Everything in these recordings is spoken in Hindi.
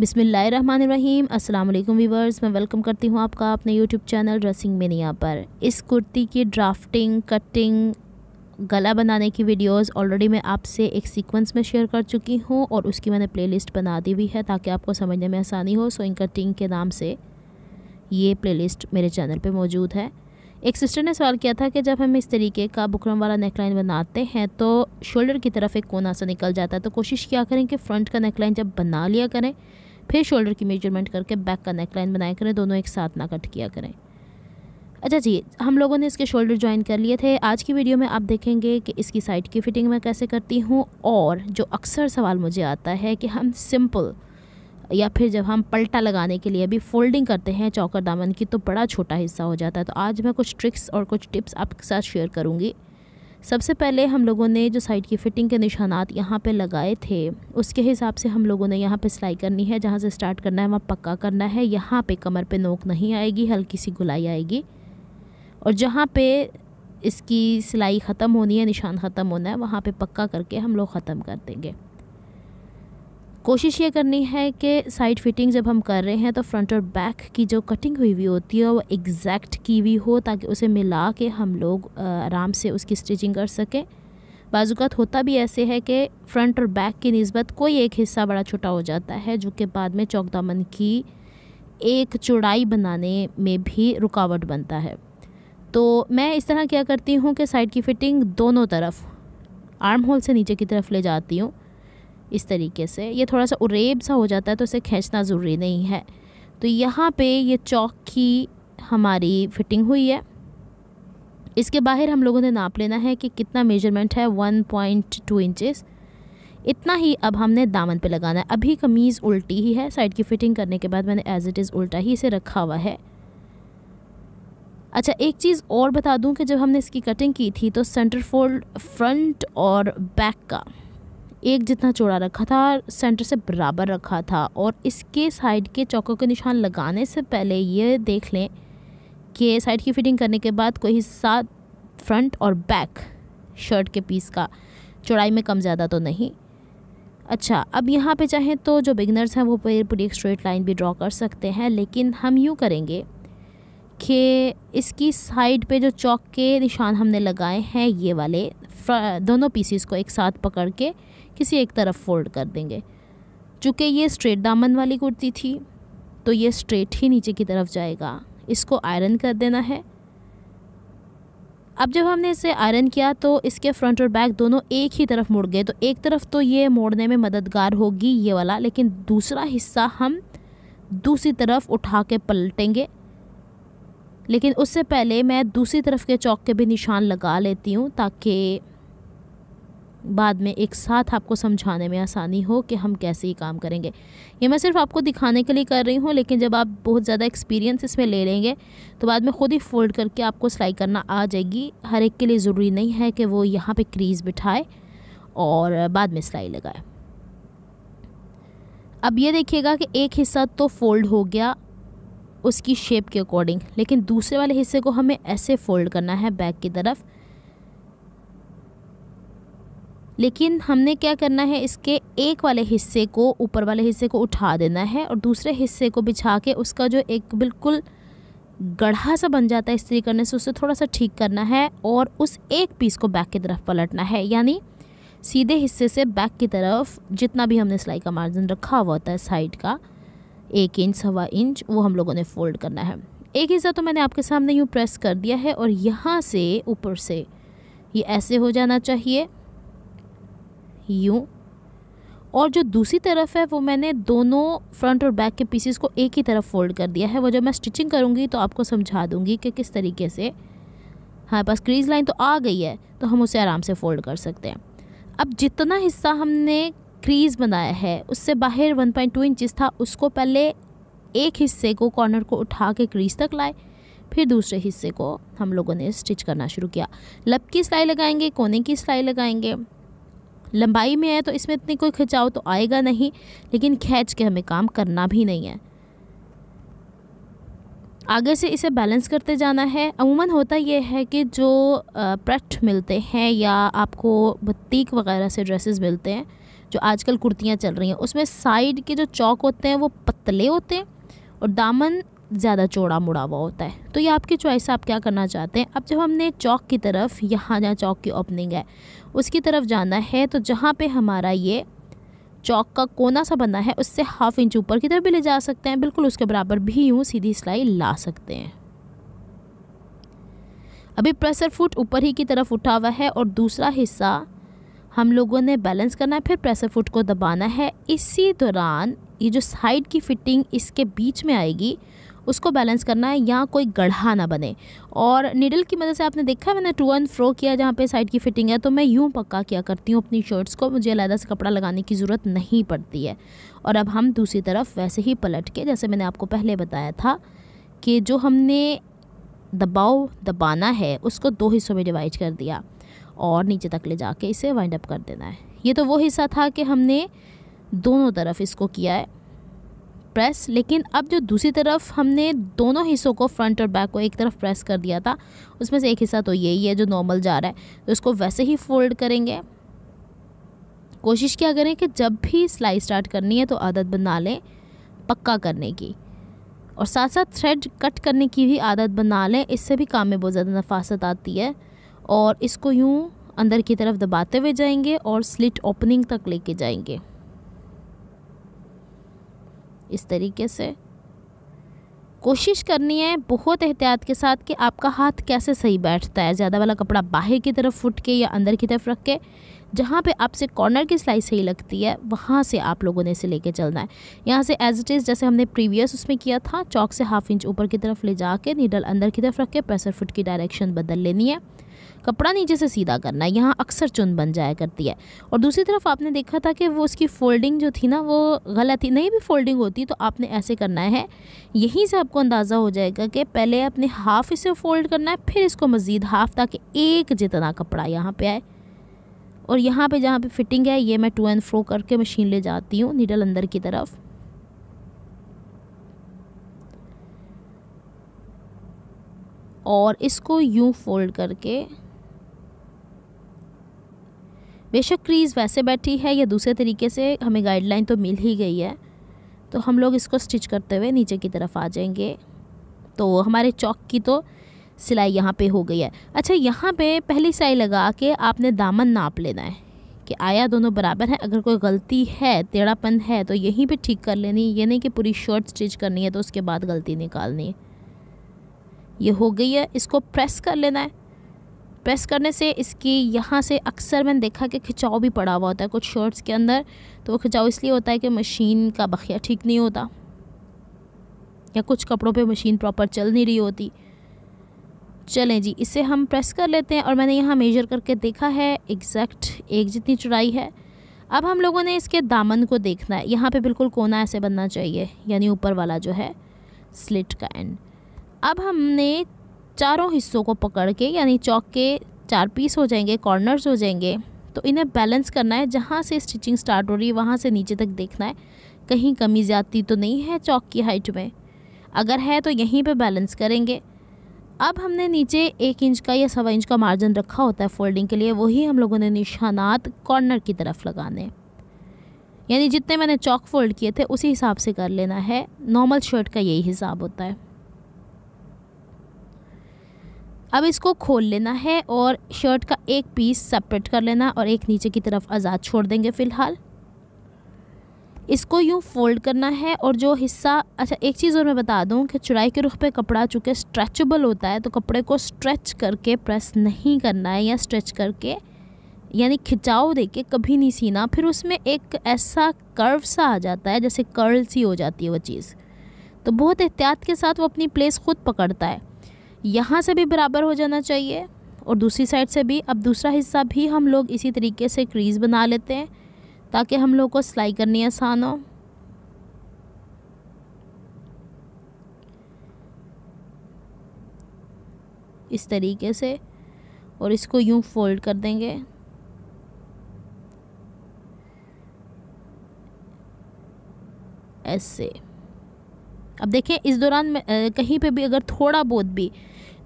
बिसमीम अस्सलाम वालेकुम वीवर्स मैं वेलकम करती हूँ आपका अपने यूट्यूब चैनल ड्रेसिंग मेनिया पर इस कुर्ती की ड्राफ्टिंग कटिंग गला बनाने की वीडियोस ऑलरेडी मैं आपसे एक सीक्वेंस में शेयर कर चुकी हूँ और उसकी मैंने प्लेलिस्ट बना दी हुई है ताकि आपको समझने में आसानी हो सोइंग कटिंग के नाम से ये प्ले मेरे चैनल पर मौजूद है एक सिस्टर ने सवाल किया था कि जब हम इस तरीके का बुकरम वाला नेकलाइन बनाते हैं तो शोल्डर की तरफ एक कोना सा निकल जाता है तो कोशिश क्या करें कि फ्रंट का नेकलाइन जब बना लिया करें फिर शोल्डर की मेजरमेंट करके बैक का नेकलाइन बनाया करें दोनों एक साथ ना कट किया करें अच्छा जी हम लोगों ने इसके शोल्डर ज्वाइन कर लिए थे आज की वीडियो में आप देखेंगे कि इसकी साइड की फ़िटिंग मैं कैसे करती हूँ और जो अक्सर सवाल मुझे आता है कि हम सिंपल या फिर जब हम पलटा लगाने के लिए भी फोल्डिंग करते हैं चौकर दामन की तो बड़ा छोटा हिस्सा हो जाता है तो आज मैं कुछ ट्रिक्स और कुछ टिप्स आपके साथ शेयर करूँगी सबसे पहले हम लोगों ने जो साइड की फ़िटिंग के निशानात यहाँ पे लगाए थे उसके हिसाब से हम लोगों ने यहाँ पे सिलाई करनी है जहाँ से स्टार्ट करना है वहाँ पक्का करना है यहाँ पे कमर पे नोक नहीं आएगी हल्की सी गुलाई आएगी और जहाँ पे इसकी सिलाई ख़त्म होनी है निशान ख़त्म होना है वहाँ पे पक्का करके हम लोग ख़त्म कर देंगे कोशिश ये करनी है कि साइड फिटिंग जब हम कर रहे हैं तो फ्रंट और बैक की जो कटिंग हुई हुई होती है वो एग्जैक्ट की हुई हो ताकि उसे मिला के हम लोग आराम से उसकी स्टिचिंग कर सकें बाजूकात होता भी ऐसे है कि फ्रंट और बैक की नस्बत कोई एक हिस्सा बड़ा छोटा हो जाता है जो कि बाद में चौक दामन की एक चौड़ाई बनाने में भी रुकावट बनता है तो मैं इस तरह क्या करती हूँ कि साइड की फ़िटिंग दोनों तरफ आर्म होल से नीचे की तरफ ले जाती हूँ इस तरीके से ये थोड़ा सा उरेब सा हो जाता है तो इसे खींचना ज़रूरी नहीं है तो यहाँ पे ये चौक की हमारी फिटिंग हुई है इसके बाहर हम लोगों ने नाप लेना है कि कितना मेजरमेंट है वन पॉइंट टू इंचज़ इतना ही अब हमने दामन पे लगाना है अभी कमीज़ उल्टी ही है साइड की फिटिंग करने के बाद मैंने एज़ इट इज़ उल्टा ही इसे रखा हुआ है अच्छा एक चीज़ और बता दूं कि जब हमने इसकी कटिंग की थी तो सेंटर फोल्ड फ्रंट और बैक का एक जितना चौड़ा रखा था सेंटर से बराबर रखा था और इसके साइड के चौकों के निशान लगाने से पहले ये देख लें कि साइड की फिटिंग करने के बाद कोई हिस्सा फ्रंट और बैक शर्ट के पीस का चौड़ाई में कम ज़्यादा तो नहीं अच्छा अब यहाँ पे चाहें तो जो बिगनर्स हैं वो पूरी एक स्ट्रेट लाइन भी ड्रॉ कर सकते हैं लेकिन हम यूँ करेंगे कि इसकी साइड पे जो चौक के निशान हमने लगाए हैं ये वाले दोनों पीसीस को एक साथ पकड़ के किसी एक तरफ फोल्ड कर देंगे चूँकि ये स्ट्रेट दामन वाली कुर्ती थी तो ये स्ट्रेट ही नीचे की तरफ जाएगा इसको आयरन कर देना है अब जब हमने इसे आयरन किया तो इसके फ्रंट और बैक दोनों एक ही तरफ मुड़ गए तो एक तरफ तो ये मोड़ने में मददगार होगी ये वाला लेकिन दूसरा हिस्सा हम दूसरी तरफ उठा के पलटेंगे लेकिन उससे पहले मैं दूसरी तरफ के चौक के भी निशान लगा लेती हूँ ताकि बाद में एक साथ आपको समझाने में आसानी हो कि हम कैसे ये काम करेंगे ये मैं सिर्फ आपको दिखाने के लिए कर रही हूँ लेकिन जब आप बहुत ज़्यादा एक्सपीरियंस इसमें ले लेंगे तो बाद में ख़ुद ही फोल्ड करके आपको सिलाई करना आ जाएगी हर एक के लिए ज़रूरी नहीं है कि वो यहाँ पर क्रीज़ बिठाए और बाद में सिलाई लगाए अब ये देखिएगा कि एक हिस्सा तो फोल्ड हो गया उसकी शेप के अकॉर्डिंग लेकिन दूसरे वाले हिस्से को हमें ऐसे फोल्ड करना है बैक की तरफ़ लेकिन हमने क्या करना है इसके एक वाले हिस्से को ऊपर वाले हिस्से को उठा देना है और दूसरे हिस्से को बिछा के उसका जो एक बिल्कुल गढ़ा सा बन जाता है इस्त्री करने से उसे थोड़ा सा ठीक करना है और उस एक पीस को बैक की तरफ पलटना है यानी सीधे हिस्से से बैक की तरफ जितना भी हमने सिलाई का मार्जिन रखा हुआ होता है साइड का एक इंच सवा इंच वो हम लोगों ने फोल्ड करना है एक हिस्सा तो मैंने आपके सामने यूँ प्रेस कर दिया है और यहाँ से ऊपर से ये ऐसे हो जाना चाहिए यूँ और जो दूसरी तरफ है वो मैंने दोनों फ्रंट और बैक के पीसेस को एक ही तरफ फोल्ड कर दिया है वो जब मैं स्टिचिंग करूँगी तो आपको समझा दूँगी कि किस तरीके से हमारे पास क्रीज लाइन तो आ गई है तो हम उसे आराम से फोल्ड कर सकते हैं अब जितना हिस्सा हमने क्रीज बनाया है उससे बाहर 1.2 पॉइंट इंचज़ था उसको पहले एक हिस्से को कॉर्नर को उठा के क्रीज तक लाए फिर दूसरे हिस्से को हम लोगों ने स्टिच करना शुरू किया लब की सिलाई लगाएंगे कोने की सिलाई लगाएंगे लंबाई में है तो इसमें इतनी कोई खिंचाव तो आएगा नहीं लेकिन खींच के हमें काम करना भी नहीं है आगे से इसे बैलेंस करते जाना है अमूमन होता यह है कि जो प्रठ मिलते हैं या आपको बत्तीक वगैरह से ड्रेसेस मिलते हैं जो आजकल कुर्तियाँ चल रही हैं उसमें साइड के जो चौक होते हैं वो पतले होते हैं और दामन ज़्यादा चौड़ा मुड़ा हुआ होता है तो ये आपकी चॉइस आप क्या करना चाहते हैं अब जब हमने चौक की तरफ यहाँ जहाँ चौक की ओपनिंग है उसकी तरफ जाना है तो जहाँ पे हमारा ये चौक का कोना सा बना है उससे हाफ इंच ऊपर की तरफ भी ले जा सकते हैं बिल्कुल उसके बराबर भी यूँ सीधी सिलाई ला सकते हैं अभी प्रेसर फुट ऊपर ही की तरफ उठा हुआ है और दूसरा हिस्सा हम लोगों ने बैलेंस करना है फिर प्रेसर फुट को दबाना है इसी दौरान ये जो साइड की फिटिंग इसके बीच में आएगी उसको बैलेंस करना है यहाँ कोई गढ़ा ना बने और नीडल की मदद से आपने देखा है मैंने टू एंड फ्रो किया जहाँ पे साइड की फिटिंग है तो मैं यूँ पक्का किया करती हूँ अपनी शर्ट्स को मुझे अलहदा से कपड़ा लगाने की ज़रूरत नहीं पड़ती है और अब हम दूसरी तरफ वैसे ही पलट के जैसे मैंने आपको पहले बताया था कि जो हमने दबाव दबाना है उसको दो हिस्सों में डिवाइड कर दिया और नीचे तक ले जाके इसे वाइंड अप कर देना है ये तो वो हिस्सा था कि हमने दोनों तरफ इसको किया है प्रेस लेकिन अब जो दूसरी तरफ हमने दोनों हिस्सों को फ्रंट और बैक को एक तरफ प्रेस कर दिया था उसमें से एक हिस्सा तो यही है जो नॉर्मल जा रहा है तो उसको वैसे ही फोल्ड करेंगे कोशिश क्या करें कि जब भी सिलाई स्टार्ट करनी है तो आदत बना लें पक्का करने की और साथ साथ थ्रेड कट करने की भी आदत बना लें इससे भी काम में बहुत ज़्यादा नफासत आती है और इसको यूँ अंदर की तरफ दबाते हुए जाएंगे और स्लिट ओपनिंग तक लेके जाएंगे इस तरीके से कोशिश करनी है बहुत एहतियात के साथ कि आपका हाथ कैसे सही बैठता है ज़्यादा वाला कपड़ा बाहर की तरफ फुट के या अंदर की तरफ रख के जहाँ पे आपसे कॉर्नर की स्लाइस सही लगती है वहाँ से आप लोगों ने इसे लेके चलना है यहाँ से एज इट इज़ जैसे हमने प्रीवियस उसमें किया था चौक से हाफ इंच ऊपर की तरफ ले जाके नीडल अंदर की तरफ रख के प्रेसर फुट की डायरेक्शन बदल लेनी है कपड़ा नीचे से सीधा करना है यहाँ अक्सर चुन बन जाया करती है और दूसरी तरफ आपने देखा था कि वो उसकी फोल्डिंग जो थी ना वो गलत थी नहीं भी फोल्डिंग होती तो आपने ऐसे करना है यहीं से आपको अंदाज़ा हो जाएगा कि पहले अपने हाफ़ इसे फोल्ड करना है फिर इसको मज़ीद हाफ़ ताकि एक जितना कपड़ा यहाँ पर आए और यहाँ पे जहाँ पे फिटिंग है ये मैं टू एंड फ्रो करके मशीन ले जाती हूँ नीडल अंदर की तरफ और इसको यूँ फोल्ड करके बेशक क्रीज़ वैसे बैठी है या दूसरे तरीके से हमें गाइडलाइन तो मिल ही गई है तो हम लोग इसको स्टिच करते हुए नीचे की तरफ आ जाएंगे तो हमारे चौक की तो सिलाई यहाँ पे हो गई है अच्छा यहाँ पे पहली सिलाई लगा के आपने दामन नाप लेना है कि आया दोनों बराबर है अगर कोई गलती है टेढ़ापन है तो यहीं पे ठीक कर लेनी ये नहीं कि पूरी शर्ट स्टिच करनी है तो उसके बाद गलती निकालनी है ये हो गई है इसको प्रेस कर लेना है प्रेस करने से इसकी यहाँ से अक्सर मैंने देखा कि खिंचाव भी पड़ा हुआ होता है कुछ शर्ट्स के अंदर तो वो खिंचाव इसलिए होता है कि मशीन का बखिया ठीक नहीं होता या कुछ कपड़ों पे मशीन प्रॉपर चल नहीं रही होती चलें जी इसे हम प्रेस कर लेते हैं और मैंने यहाँ मेजर करके देखा है एग्जैक्ट एक जितनी चौड़ाई है अब हम लोगों ने इसके दामन को देखना है यहाँ पे बिल्कुल कोना ऐसे बनना चाहिए यानी ऊपर वाला जो है स्लिट का एंड अब हमने चारों हिस्सों को पकड़ के यानी चौक के चार पीस हो जाएंगे कॉर्नर्स हो जाएंगे तो इन्हें बैलेंस करना है जहाँ से स्टिचिंग स्टार्ट हो रही है वहाँ से नीचे तक देखना है कहीं कमी ज़्यादा तो नहीं है चौक की हाइट में अगर है तो यहीं पर बैलेंस करेंगे अब हमने नीचे एक इंच का या सवा इंच का मार्जिन रखा होता है फोल्डिंग के लिए वही हम लोगों ने निशानात कॉर्नर की तरफ लगाने यानी जितने मैंने चौक फोल्ड किए थे उसी हिसाब से कर लेना है नॉर्मल शर्ट का यही हिसाब होता है अब इसको खोल लेना है और शर्ट का एक पीस सेपरेट कर लेना और एक नीचे की तरफ आज़ाद छोड़ देंगे फ़िलहाल इसको यूँ फोल्ड करना है और जो हिस्सा अच्छा एक चीज़ और मैं बता दूँ कि चुड़ाई के रुख पे कपड़ा चूँकि स्ट्रेचबल होता है तो कपड़े को स्ट्रेच करके प्रेस नहीं करना है या स्ट्रेच करके यानी खिंचाव दे के कभी नहीं सीना फिर उसमें एक ऐसा कर्व सा आ जाता है जैसे कर्ल सी हो जाती है वो चीज़ तो बहुत एहतियात के साथ वो अपनी प्लेस ख़ुद पकड़ता है यहाँ से भी बराबर हो जाना चाहिए और दूसरी साइड से भी अब दूसरा हिस्सा भी हम लोग इसी तरीके से क्रीज बना लेते हैं ताकि हम लोग को सिलाई करनी आसान हो इस तरीके से और इसको यूं फोल्ड कर देंगे ऐसे अब देखें इस दौरान कहीं पे भी अगर थोड़ा बहुत भी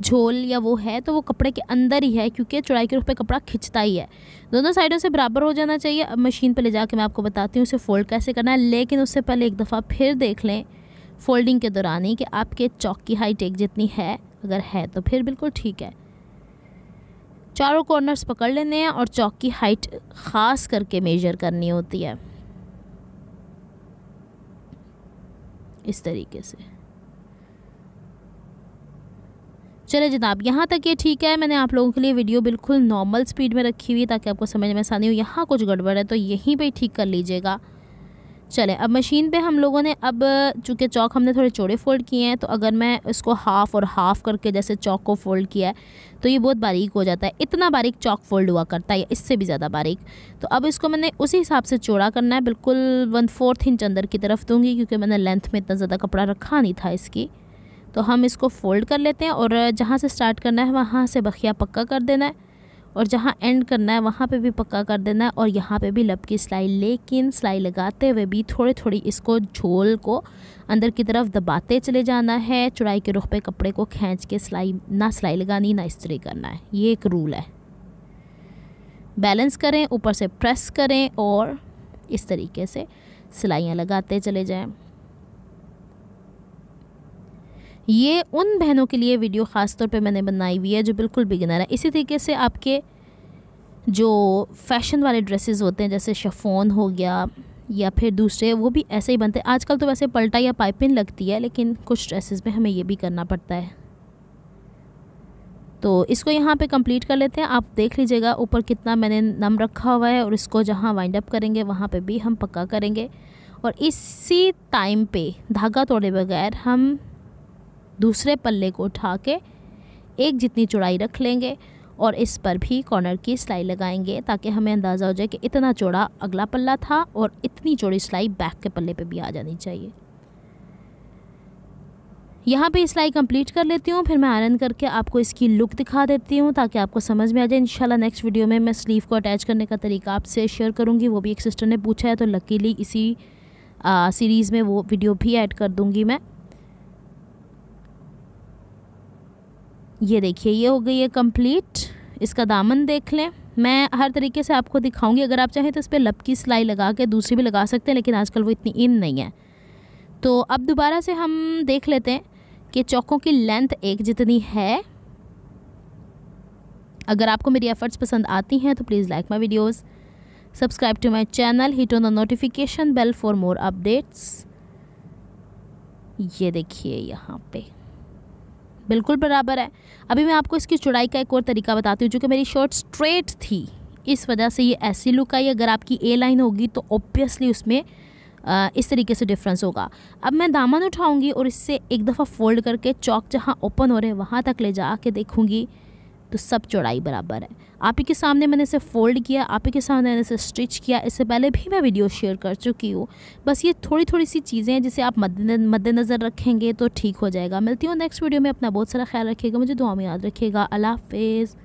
झोल या वो है तो वो कपड़े के अंदर ही है क्योंकि चौड़ाई के रूप पे कपड़ा खिंचता ही है दोनों साइडों से बराबर हो जाना चाहिए अब मशीन पर ले जाके मैं आपको बताती हूँ उसे फोल्ड कैसे करना है लेकिन उससे पहले एक दफ़ा फिर देख लें फोल्डिंग के दौरान ही कि आपके चौक की हाइट एक जितनी है अगर है तो फिर बिल्कुल ठीक है चारों कॉर्नर्स पकड़ लेने हैं और चौक की हाइट ख़ास करके मेजर करनी होती है इस तरीके से चले जनाब यहाँ तक ये ठीक है मैंने आप लोगों के लिए वीडियो बिल्कुल नॉर्मल स्पीड में रखी हुई ताकि आपको समझ में आसानी हो यहाँ कुछ गड़बड़ है तो यहीं पर ठीक कर लीजिएगा चले अब मशीन पे हम लोगों ने अब चूँकि चौक हमने थोड़े चौड़े फोल्ड किए हैं तो अगर मैं इसको हाफ़ और हाफ़ करके जैसे चौक को फोल्ड किया है तो ये बहुत बारीक हो जाता है इतना बारीक चौक फोल्ड हुआ करता है इससे भी ज़्यादा बारीक तो अब इसको मैंने उसी हिसाब से चौड़ा करना है बिल्कुल वन फोर्थ इंच अंदर की तरफ दूँगी क्योंकि मैंने लेंथ में इतना ज़्यादा कपड़ा रखा नहीं था इसकी तो हम इसको फोल्ड कर लेते हैं और जहाँ से स्टार्ट करना है वहाँ से बखिया पक्का कर देना है और जहाँ एंड करना है वहाँ पे भी पक्का कर देना है और यहाँ पे भी लब की सिलाई लेकिन सिलाई लगाते हुए भी थोड़ी थोड़ी इसको झोल को अंदर की तरफ दबाते चले जाना है चुड़ाई के रुख पे कपड़े को खींच के सिलाई ना सिलाई लगानी ना तरह करना है ये एक रूल है बैलेंस करें ऊपर से प्रेस करें और इस तरीके से सिलाइयाँ लगाते चले जाएँ ये उन बहनों के लिए वीडियो ख़ास तौर पे मैंने बनाई हुई है जो बिल्कुल बिगिनर है इसी तरीके से आपके जो फैशन वाले ड्रेसेस होते हैं जैसे शफोन हो गया या फिर दूसरे वो भी ऐसे ही बनते हैं आजकल तो वैसे पलटा या पाइपिंग लगती है लेकिन कुछ ड्रेसेस में हमें ये भी करना पड़ता है तो इसको यहाँ पे कंप्लीट कर लेते हैं आप देख लीजिएगा ऊपर कितना मैंने नम रखा हुआ है और इसको जहाँ वाइंड अप करेंगे वहाँ पे भी हम पक्का करेंगे और इसी टाइम पे धागा तोड़े बगैर हम दूसरे पल्ले को उठा के एक जितनी चौड़ाई रख लेंगे और इस पर भी कॉर्नर की सिलाई लगाएंगे ताकि हमें अंदाज़ा हो जाए कि इतना चौड़ा अगला पल्ला था और इतनी चौड़ी सिलाई बैक के पल्ले पे भी आ जानी चाहिए यहाँ पे सिलाई कंप्लीट कर लेती हूँ फिर मैं आयरन करके आपको इसकी लुक दिखा देती हूँ ताकि आपको समझ में आ जाए इंशाल्लाह नेक्स्ट वीडियो में मैं स्लीव को अटैच करने का तरीका आपसे शेयर करूँगी वो भी एक सिस्टर ने पूछा है तो लकीली इसी आ, सीरीज़ में वो वीडियो भी ऐड कर दूँगी मैं ये देखिए ये हो गई है कंप्लीट इसका दामन देख लें मैं हर तरीके से आपको दिखाऊंगी अगर आप चाहें तो इस पर लप की सिलाई लगा के दूसरी भी लगा सकते हैं लेकिन आजकल वो इतनी इन नहीं है तो अब दोबारा से हम देख लेते हैं कि चौकों की लेंथ एक जितनी है अगर आपको मेरी एफर्ट्स पसंद आती हैं तो please like my videos subscribe to my channel hit on the notification bell for more updates ये देखिए यहाँ पे बिल्कुल बराबर है अभी मैं आपको इसकी चुड़ाई का एक और तरीका बताती हूँ जो कि मेरी शर्ट स्ट्रेट थी इस वजह से ये ऐसी लुक आई अगर आपकी ए लाइन होगी तो ऑब्वियसली उसमें आ, इस तरीके से डिफरेंस होगा अब मैं दामन उठाऊंगी और इससे एक दफ़ा फोल्ड करके चौक जहाँ ओपन हो रहे हैं वहाँ तक ले जा के देखूँगी तो सब चौड़ाई बराबर है आप ही के सामने मैंने इसे फोल्ड किया आप ही के सामने मैंने इसे स्टिच किया इससे पहले भी मैं वीडियो शेयर कर चुकी हूँ बस ये थोड़ी थोड़ी सी चीज़ें हैं जिसे आप मद्देनज़र रखेंगे तो ठीक हो जाएगा मिलती हूँ नेक्स्ट वीडियो में अपना बहुत सारा ख्याल रखिएगा मुझे दुआ में याद रखिएगा अल्लाह हाफिज़